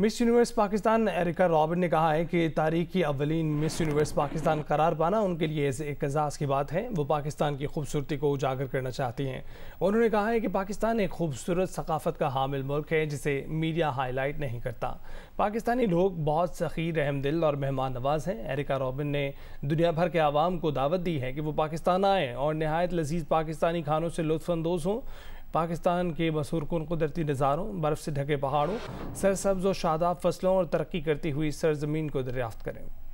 miss Universe Pakistan Erica Robin ने कहा है कि तारीखी अवलिन मिस यूनिवर्स पाकिस्तान करार पाना उनके लिए एक एजाज़ की बात है वो पाकिस्तान की खूबसूरती को उजागर करना चाहती हैं उन्होंने कहा है कि पाकिस्तान एक खूबसूरत सकाफत का हामिल मुल्क है जिसे मीडिया हाईलाइट नहीं करता पाकिस्तानी लोग बहुत सखी रहम दिल और मेहमान नवाज हैं एरिका रॉबिन ने दुनिया भर के आवाम को दावत दी है कि वो पाकिस्तान आएँ और नहायत लजीज पाकिस्तानी खानों से लुफानंदोज़ हों पाकिस्तान के मसूरकुन कुदरती नज़ारों बर्फ़ से ढके पहाड़ों सरसब्ज और शादाब फसलों और तरक्की करती हुई सरजमीन को दरियाफ्त करें